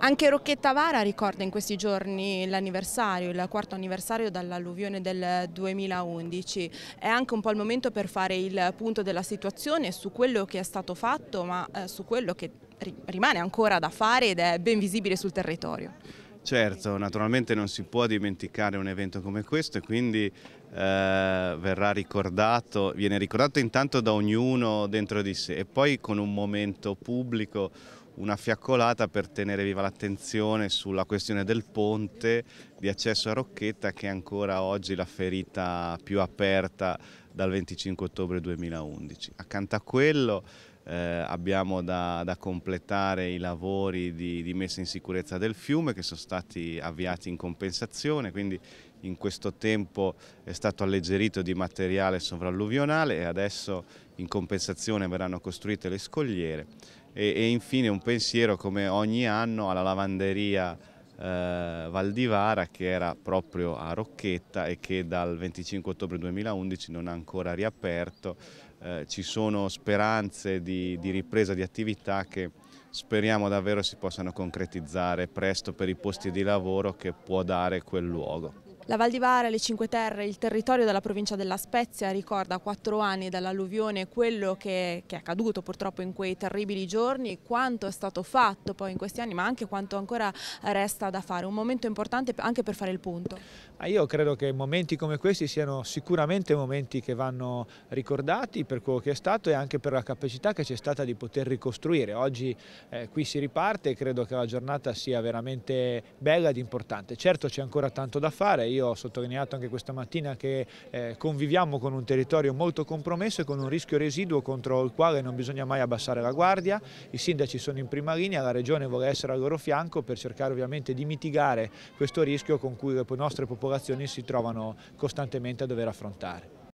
Anche Rocchetta Vara ricorda in questi giorni l'anniversario, il quarto anniversario dall'alluvione del 2011. È anche un po' il momento per fare il punto della situazione su quello che è stato fatto, ma eh, su quello che rimane ancora da fare ed è ben visibile sul territorio. Certo, naturalmente non si può dimenticare un evento come questo e quindi eh, verrà ricordato, viene ricordato intanto da ognuno dentro di sé e poi con un momento pubblico, una fiaccolata per tenere viva l'attenzione sulla questione del ponte di accesso a Rocchetta che è ancora oggi la ferita più aperta dal 25 ottobre 2011. Accanto a quello eh, abbiamo da, da, completare i lavori di, di, messa in sicurezza del fiume che sono stati avviati in compensazione, quindi in questo tempo è stato alleggerito di materiale sovralluvionale e adesso in compensazione verranno costruite le scogliere e, e infine un pensiero come ogni anno alla lavanderia eh, Valdivara che era proprio a Rocchetta e che dal 25 ottobre 2011 non ha ancora riaperto. Eh, ci sono speranze di, di ripresa di attività che speriamo davvero si possano concretizzare presto per i posti di lavoro che può dare quel luogo. La Val di Vara, le Cinque Terre, il territorio della provincia della Spezia ricorda quattro anni dall'alluvione quello che, che, è accaduto purtroppo in quei terribili giorni, quanto è stato fatto poi in questi anni ma anche quanto ancora resta da fare, un momento importante anche per fare il punto. Ah, io credo che momenti come questi siano sicuramente momenti che vanno ricordati per quello che è stato e anche per la capacità che c'è stata di poter ricostruire. Oggi eh, qui si riparte e credo che la giornata sia veramente bella ed importante. Certo c'è ancora tanto da fare, Io io ho sottolineato anche questa mattina che eh, conviviamo con un territorio molto compromesso e con un rischio residuo contro il quale non bisogna mai abbassare la guardia, i sindaci sono in prima linea, la regione vuole essere al loro fianco per cercare ovviamente di mitigare questo rischio con cui le nostre popolazioni si trovano costantemente a dover affrontare.